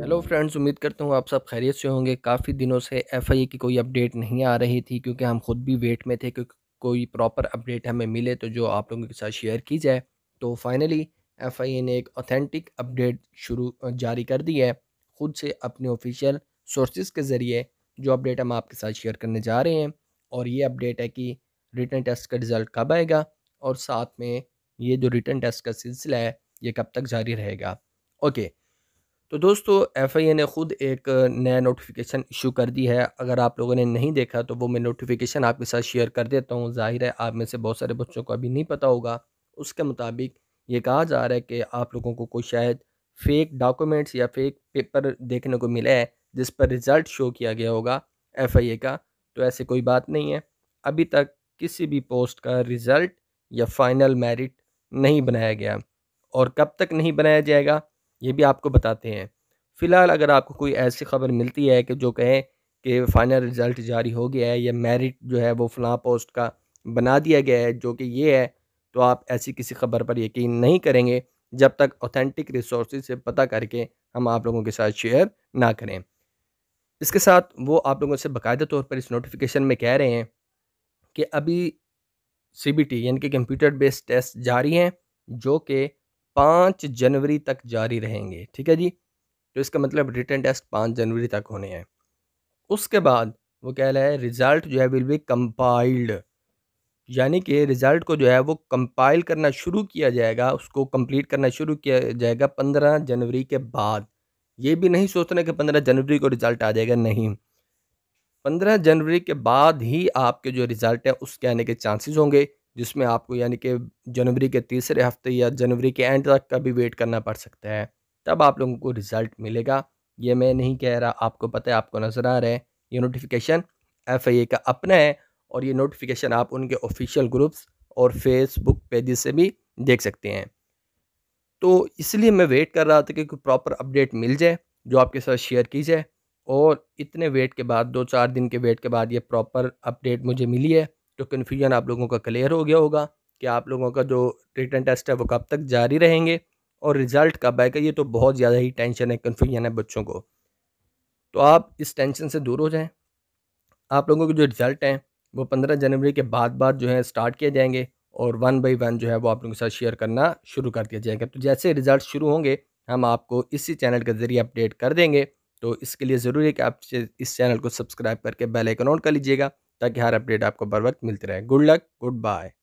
hello friends उम्मीद करता हूँ आप सब खैरियत से होंगे काफ़ी दिनों से एफआईए की कोई अपडेट नहीं आ रही थी क्योंकि हम खुद भी वेट में थे क्योंकि कोई प्रॉपर अपडेट हमें मिले तो जो आप लोगों के साथ शेयर की जाए तो फाइनली एफआईए ने एक ऑथेंटिक अपडेट शुरू जारी कर दी है खुद से अपने ऑफिशियल सोर्सेज के ज़रिए जो अपडेट हम आपके साथ शेयर करने जा रहे हैं और ये अपडेट है कि रिटर्न टेस्ट का रिज़ल्ट कब आएगा और साथ में ये जो रिटर्न टेस्ट का सिलसिला है ये कब तक जारी रहेगा ओके तो दोस्तों एफ आई ए ने ख़ुद एक नया नोटिफिकेशन इशू कर दी है अगर आप लोगों ने नहीं देखा तो वो मैं नोटिफिकेशन आपके साथ शेयर कर देता हूँ जाहिर है आप में से बहुत सारे बच्चों को अभी नहीं पता होगा उसके मुताबिक ये कहा जा रहा है कि आप लोगों को कोई शायद फेक डॉक्यूमेंट्स या फेक पेपर देखने को मिला है जिस पर रिज़ल्ट शो किया गया होगा एफ आई ए का तो ऐसे कोई बात नहीं है अभी तक किसी भी पोस्ट का रिज़ल्ट या फाइनल मेरिट नहीं बनाया गया और कब तक नहीं बनाया जाएगा ये भी आपको बताते हैं फ़िलहाल अगर आपको कोई ऐसी खबर मिलती है कि जो कहें कि फ़ाइनल रिज़ल्ट जारी हो गया है या मेरिट जो है वो फ़लाँ पोस्ट का बना दिया गया है जो कि ये है तो आप ऐसी किसी खबर पर यकीन नहीं करेंगे जब तक ऑथेंटिक रिसोर्स से पता करके हम आप लोगों के साथ शेयर ना करें इसके साथ वो आप लोगों से बाकायदा तौर पर इस नोटिफिकेशन में कह रहे हैं कि अभी सीबीटी यानी कि कंप्यूटर बेस्ड टेस्ट जारी हैं जो कि पाँच जनवरी तक जारी रहेंगे ठीक है जी तो इसका मतलब रिटर्न टेस्ट पाँच जनवरी तक होने हैं उसके बाद वो कह रहा है रिज़ल्ट जो है विल बी कंपाइल्ड यानी कि रिज़ल्ट को जो है वो कंपाइल करना शुरू किया जाएगा उसको कंप्लीट करना शुरू किया जाएगा पंद्रह जनवरी के बाद ये भी नहीं सोचना कि पंद्रह जनवरी को रिज़ल्ट आ जाएगा नहीं पंद्रह जनवरी के बाद ही आपके जो रिज़ल्ट है उसके आने के चांसेस होंगे जिसमें आपको यानी कि जनवरी के तीसरे हफ्ते या जनवरी के एंड तक का भी वेट करना पड़ सकता है तब आप लोगों को रिज़ल्ट मिलेगा ये मैं नहीं कह रहा आपको पता है आपको नज़र आ रहा है ये नोटिफिकेशन एफ आई ए का अपना है और ये नोटिफिकेशन आप उनके ऑफिशियल ग्रुप्स और फेसबुक पेज से भी देख सकते हैं तो इसलिए मैं वेट कर रहा था कि कोई प्रॉपर अपडेट मिल जाए जो आपके साथ शेयर की जाए और इतने वेट के बाद दो चार दिन के वेट के बाद ये प्रॉपर अपडेट मुझे मिली है तो कन्फ्यूजन आप लोगों का क्लियर हो गया होगा कि आप लोगों का जो रिटर्न टेस्ट है वो कब तक जारी रहेंगे और रिज़ल्ट कब आएगा ये तो बहुत ज़्यादा ही टेंशन है कन्फ्यूजन है बच्चों को तो आप इस टेंशन से दूर हो जाएँ आप लोगों के जो रिज़ल्ट हैं वो पंद्रह जनवरी के बाद बाद जो है स्टार्ट किए जाएंगे और वन बाई वन जो है वो आप लोगों के साथ शेयर करना शुरू कर दिया जाएगा तो जैसे रिज़ल्ट शुरू होंगे हम आपको इसी चैनल के ज़रिए अपडेट कर देंगे तो इसके लिए ज़रूरी है कि आप इस चैनल को सब्सक्राइब करके बेल आइकन ऑन कर लीजिएगा ताकि हर अपडेट आपको बर वक्त मिलते रहे गुड लक गुड बाय